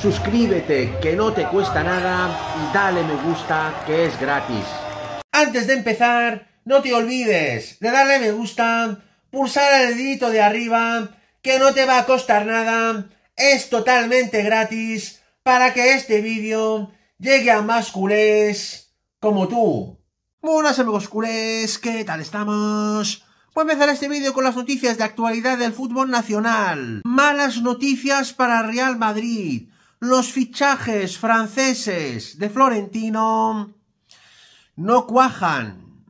suscríbete que no te cuesta nada y dale me gusta que es gratis. Antes de empezar, no te olvides de darle me gusta, pulsar el dedito de arriba, que no te va a costar nada, es totalmente gratis para que este vídeo llegue a más culés como tú. Buenas amigos culés, ¿qué tal estamos? Voy a empezar este vídeo con las noticias de actualidad del fútbol nacional. Malas noticias para Real Madrid los fichajes franceses de Florentino no cuajan.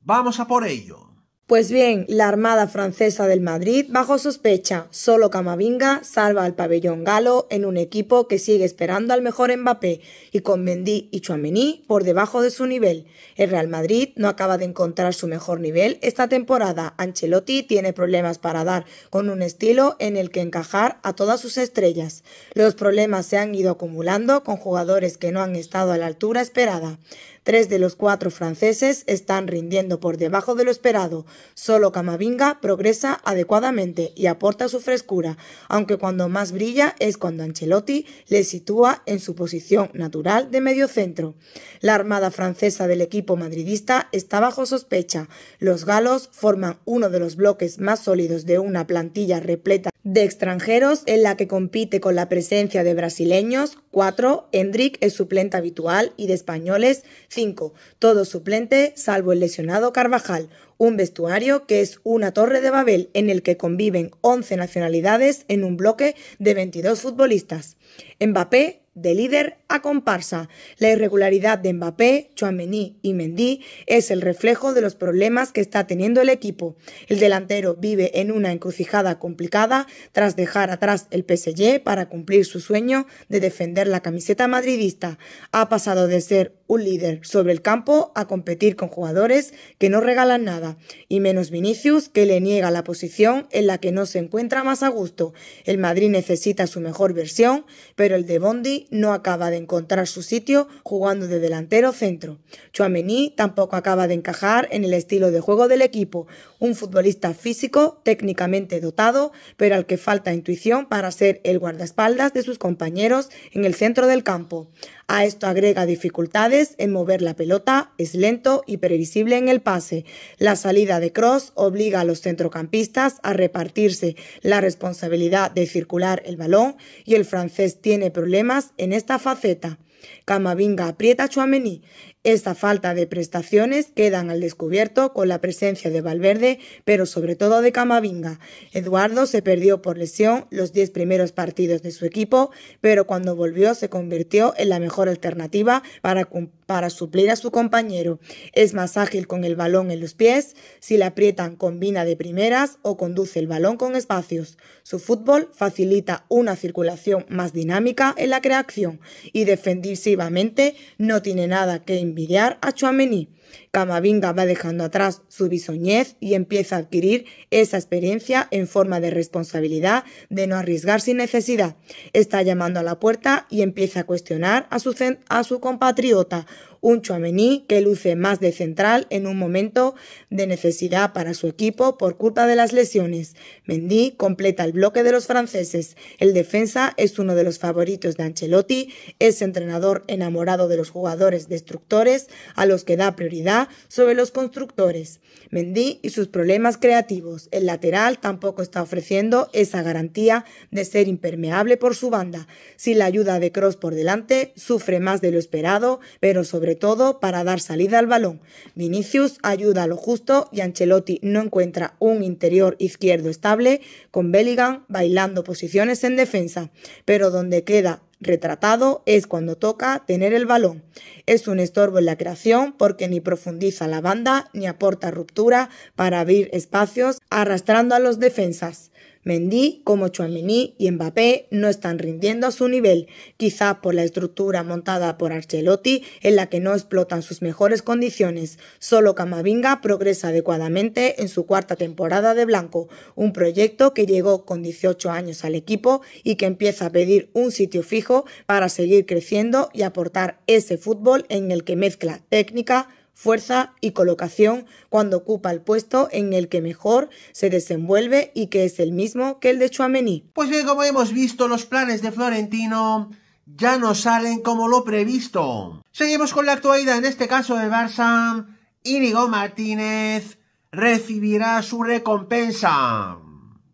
Vamos a por ello. Pues bien, la Armada Francesa del Madrid bajo sospecha. Solo Camavinga salva al pabellón galo en un equipo que sigue esperando al mejor Mbappé y con Mendy y Chouameni por debajo de su nivel. El Real Madrid no acaba de encontrar su mejor nivel esta temporada. Ancelotti tiene problemas para dar con un estilo en el que encajar a todas sus estrellas. Los problemas se han ido acumulando con jugadores que no han estado a la altura esperada. Tres de los cuatro franceses están rindiendo por debajo de lo esperado. Solo Camavinga progresa adecuadamente y aporta su frescura, aunque cuando más brilla es cuando Ancelotti le sitúa en su posición natural de medio centro. La armada francesa del equipo madridista está bajo sospecha. Los galos forman uno de los bloques más sólidos de una plantilla repleta de extranjeros en la que compite con la presencia de brasileños, 4, Hendrik es suplente habitual y de españoles, 5, todo suplente salvo el lesionado Carvajal, un vestuario que es una torre de Babel en el que conviven 11 nacionalidades en un bloque de 22 futbolistas. Mbappé de líder a comparsa. La irregularidad de Mbappé, Chouameni y Mendy es el reflejo de los problemas que está teniendo el equipo. El delantero vive en una encrucijada complicada tras dejar atrás el PSG para cumplir su sueño de defender la camiseta madridista. Ha pasado de ser un líder sobre el campo a competir con jugadores que no regalan nada, y menos Vinicius que le niega la posición en la que no se encuentra más a gusto. El Madrid necesita su mejor versión, pero el de Bondi no acaba de encontrar su sitio jugando de delantero centro. Chuamení tampoco acaba de encajar en el estilo de juego del equipo, un futbolista físico, técnicamente dotado, pero al que falta intuición para ser el guardaespaldas de sus compañeros en el centro del campo. A esto agrega dificultades en mover la pelota, es lento y previsible en el pase. La salida de Cross obliga a los centrocampistas a repartirse la responsabilidad de circular el balón y el francés tiene problemas en esta faceta. Camavinga aprieta a Chouameni esta falta de prestaciones quedan al descubierto con la presencia de Valverde, pero sobre todo de Camavinga. Eduardo se perdió por lesión los 10 primeros partidos de su equipo, pero cuando volvió se convirtió en la mejor alternativa para, suplir a su compañero. Es más ágil con el balón en los pies, si la aprietan combina de primeras o conduce el balón con espacios. Su fútbol facilita una circulación más dinámica en la creación y defensivamente no tiene nada que envidiar a Chuamení. Camavinga va dejando atrás su bisoñez y empieza a adquirir esa experiencia en forma de responsabilidad de no arriesgar sin necesidad. Está llamando a la puerta y empieza a cuestionar a su, a su compatriota un Chuamení que luce más de central en un momento de necesidad para su equipo por culpa de las lesiones. Mendy completa el bloque de los franceses. El defensa es uno de los favoritos de Ancelotti, es entrenador enamorado de los jugadores destructores a los que da prioridad sobre los constructores. Mendy y sus problemas creativos. El lateral tampoco está ofreciendo esa garantía de ser impermeable por su banda. Sin la ayuda de Cross por delante, sufre más de lo esperado, pero sobre todo para dar salida al balón. Vinicius ayuda a lo justo y Ancelotti no encuentra un interior izquierdo estable con Bellingham bailando posiciones en defensa, pero donde queda retratado es cuando toca tener el balón. Es un estorbo en la creación porque ni profundiza la banda ni aporta ruptura para abrir espacios arrastrando a los defensas. Mendy, como Chouameni y Mbappé no están rindiendo a su nivel, quizá por la estructura montada por Arcelotti en la que no explotan sus mejores condiciones. Solo Camavinga progresa adecuadamente en su cuarta temporada de blanco, un proyecto que llegó con 18 años al equipo y que empieza a pedir un sitio fijo para seguir creciendo y aportar ese fútbol en el que mezcla técnica, fuerza y colocación cuando ocupa el puesto en el que mejor se desenvuelve y que es el mismo que el de Chuamení. Pues bien, como hemos visto, los planes de Florentino ya no salen como lo previsto. Seguimos con la actualidad, en este caso de Barça, Íñigo Martínez recibirá su recompensa.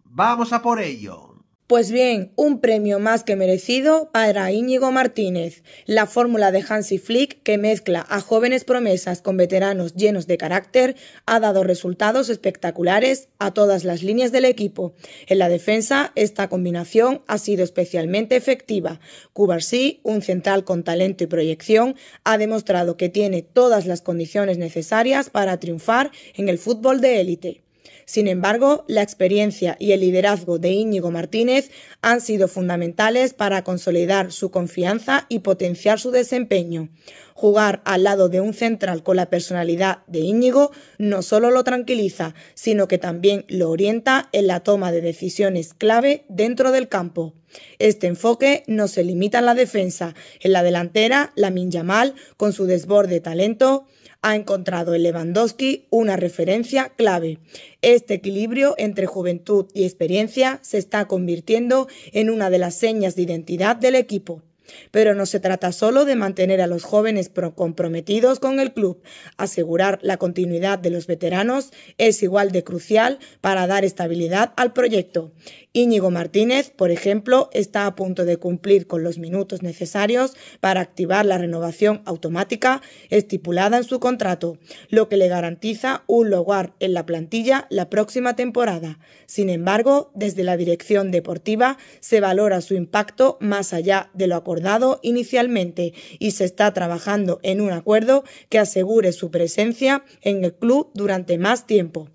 Vamos a por ello. Pues bien, un premio más que merecido para Íñigo Martínez, la fórmula de Hansi Flick que mezcla a jóvenes promesas con veteranos llenos de carácter ha dado resultados espectaculares a todas las líneas del equipo. En la defensa, esta combinación ha sido especialmente efectiva. Cubarsí, un central con talento y proyección, ha demostrado que tiene todas las condiciones necesarias para triunfar en el fútbol de élite. Sin embargo, la experiencia y el liderazgo de Íñigo Martínez han sido fundamentales para consolidar su confianza y potenciar su desempeño. Jugar al lado de un central con la personalidad de Íñigo no solo lo tranquiliza, sino que también lo orienta en la toma de decisiones clave dentro del campo. Este enfoque no se limita a la defensa, en la delantera, la Minyamal, con su desborde de talento, ha encontrado en Lewandowski una referencia clave. Este equilibrio entre juventud y experiencia se está convirtiendo en una de las señas de identidad del equipo. Pero no se trata solo de mantener a los jóvenes comprometidos con el club. Asegurar la continuidad de los veteranos es igual de crucial para dar estabilidad al proyecto. Íñigo Martínez, por ejemplo, está a punto de cumplir con los minutos necesarios para activar la renovación automática estipulada en su contrato, lo que le garantiza un lugar en la plantilla la próxima temporada. Sin embargo, desde la dirección deportiva se valora su impacto más allá de lo acordado dado inicialmente y se está trabajando en un acuerdo que asegure su presencia en el club durante más tiempo.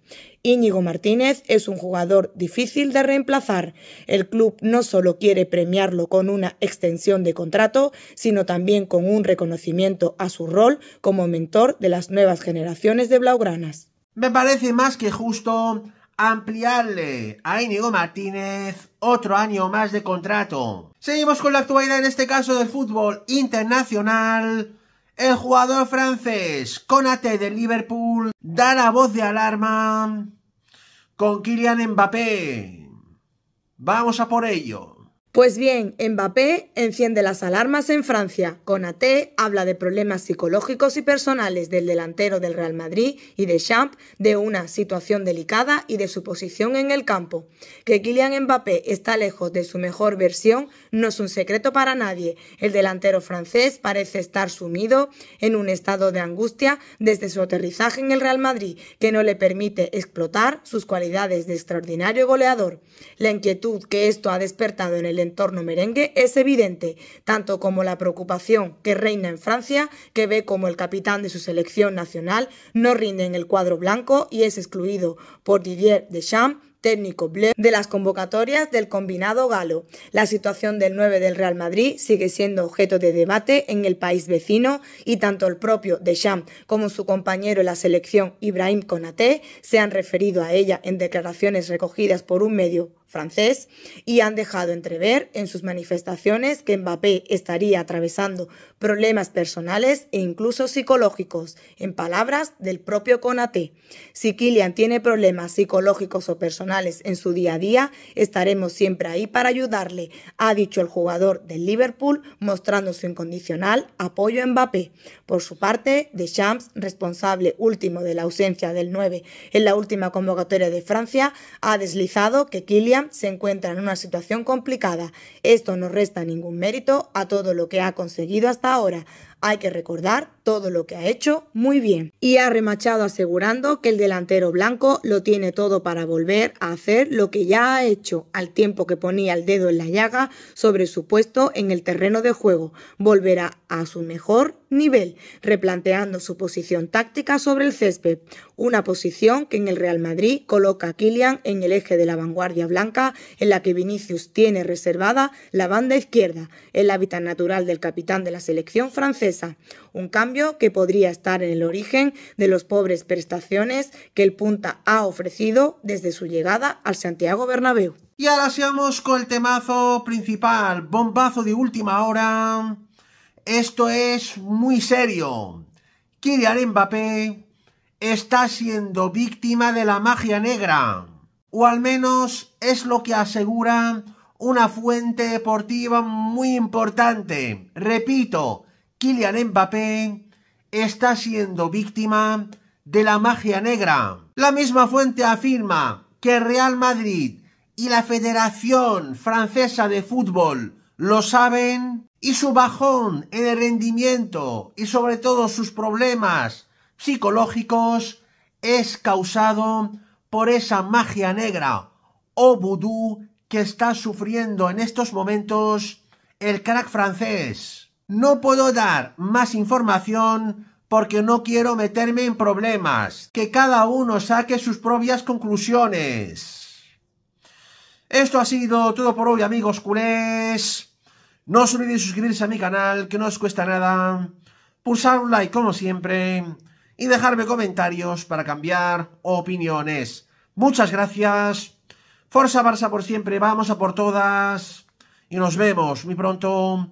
Íñigo Martínez es un jugador difícil de reemplazar. El club no solo quiere premiarlo con una extensión de contrato, sino también con un reconocimiento a su rol como mentor de las nuevas generaciones de Blaugranas. Me parece más que justo ampliarle a Íñigo Martínez otro año más de contrato. Seguimos con la actualidad en este caso del fútbol internacional. El jugador francés Conate de Liverpool da la voz de alarma con Kylian Mbappé. Vamos a por ello. Pues bien, Mbappé enciende las alarmas en Francia. Conate habla de problemas psicológicos y personales del delantero del Real Madrid y de Champ, de una situación delicada y de su posición en el campo. Que Kylian Mbappé está lejos de su mejor versión no es un secreto para nadie. El delantero francés parece estar sumido en un estado de angustia desde su aterrizaje en el Real Madrid, que no le permite explotar sus cualidades de extraordinario goleador. La inquietud que esto ha despertado en el entorno merengue es evidente, tanto como la preocupación que reina en Francia, que ve como el capitán de su selección nacional no rinde en el cuadro blanco y es excluido por Didier Deschamps técnico Bleu de las convocatorias del combinado galo. La situación del 9 del Real Madrid sigue siendo objeto de debate en el país vecino y tanto el propio Deschamps como su compañero en la selección Ibrahim Konaté se han referido a ella en declaraciones recogidas por un medio francés y han dejado entrever en sus manifestaciones que Mbappé estaría atravesando problemas personales e incluso psicológicos, en palabras del propio conate Si Kylian tiene problemas psicológicos o personales en su día a día, estaremos siempre ahí para ayudarle, ha dicho el jugador del Liverpool, mostrando su incondicional apoyo a Mbappé. Por su parte, Deschamps, responsable último de la ausencia del 9 en la última convocatoria de Francia, ha deslizado que Kylian se encuentra en una situación complicada. Esto no resta ningún mérito a todo lo que ha conseguido hasta ahora, hay que recordar todo lo que ha hecho muy bien. Y ha remachado asegurando que el delantero blanco lo tiene todo para volver a hacer lo que ya ha hecho al tiempo que ponía el dedo en la llaga sobre su puesto en el terreno de juego. Volverá a su mejor nivel, replanteando su posición táctica sobre el césped, una posición que en el Real Madrid coloca a Kylian en el eje de la vanguardia blanca en la que Vinicius tiene reservada la banda izquierda, el hábitat natural del capitán de la selección francesa un cambio que podría estar en el origen de las pobres prestaciones que el Punta ha ofrecido desde su llegada al Santiago Bernabéu. Y ahora seamos con el temazo principal, bombazo de última hora. Esto es muy serio. Kylian Mbappé está siendo víctima de la magia negra, o al menos es lo que asegura una fuente deportiva muy importante. Repito, Kylian Mbappé está siendo víctima de la magia negra. La misma fuente afirma que Real Madrid y la Federación Francesa de Fútbol lo saben y su bajón en el rendimiento y sobre todo sus problemas psicológicos es causado por esa magia negra o vudú que está sufriendo en estos momentos el crack francés. No puedo dar más información porque no quiero meterme en problemas. Que cada uno saque sus propias conclusiones. Esto ha sido todo por hoy, amigos culés. No os olvidéis suscribirse a mi canal, que no os cuesta nada. Pulsar un like, como siempre. Y dejarme comentarios para cambiar opiniones. Muchas gracias. Forza Barça por siempre, vamos a por todas. Y nos vemos muy pronto